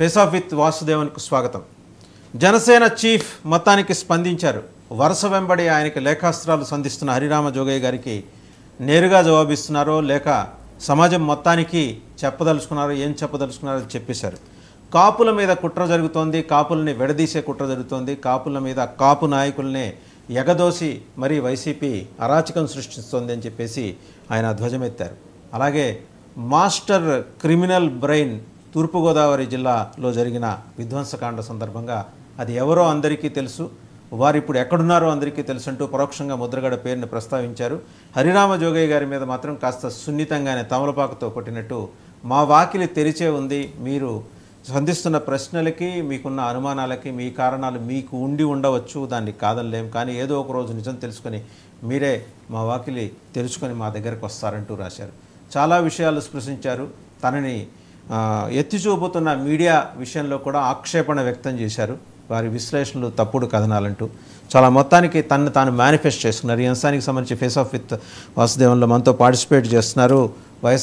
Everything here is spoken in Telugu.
ఫేస్ ఆఫ్ విత్ వాసుదేవన్కు స్వాగతం జనసేన చీఫ్ మొత్తానికి స్పందించారు వరుస వెంబడి ఆయనకి లేఖాస్త్రాలు సంధిస్తున్న హరిరామ జోగయ్య గారికి నేరుగా జవాబిస్తున్నారో లేక సమాజం మొత్తానికి చెప్పదలుచుకున్నారో ఏం చెప్పదలుచుకున్నారో చెప్పేశారు కాపుల మీద కుట్ర జరుగుతోంది కాపుల్ని విడదీసే కుట్ర జరుగుతోంది కాపుల మీద కాపు నాయకులనే ఎగదోసి మరి వైసీపీ అరాచకం సృష్టిస్తోంది అని చెప్పేసి ఆయన ధ్వజమెత్తారు అలాగే మాస్టర్ క్రిమినల్ బ్రెయిన్ తూర్పుగోదావరి జిల్లాలో జరిగిన విధ్వంసకాండ సందర్భంగా అది ఎవరో అందరికీ తెలుసు వారు ఇప్పుడు ఎక్కడున్నారో అందరికీ తెలుసంటూ పరోక్షంగా ముద్రగడ పేరుని ప్రస్తావించారు హరిరామ జోగయ్య గారి మీద మాత్రం కాస్త సున్నితంగానే తమలపాకుతో కొట్టినట్టు మా వాకిలి తెరిచే ఉంది మీరు సంధిస్తున్న ప్రశ్నలకి మీకున్న అనుమానాలకి మీ కారణాలు మీకు ఉండి ఉండవచ్చు దాన్ని కాదనలేం కానీ ఏదో ఒక రోజు నిజం తెలుసుకొని మీరే మా వాకిలి తెలుసుకొని మా దగ్గరకు వస్తారంటూ రాశారు చాలా విషయాలు స్పృశించారు తనని ఎత్తి చూపుతున్న మీడియా విషయంలో కూడా ఆక్షేపణ వ్యక్తం చేశారు వారి విశ్లేషణలు తప్పుడు కథనాలంటూ చాలా మొత్తానికి తనను తాను మేనిఫెస్ట్ చేసుకున్నారు ఈ అంశానికి సంబంధించి ఫేస్ ఆఫ్ విత్ వాసుదేవంలో మనతో పార్టిసిపేట్ చేస్తున్నారు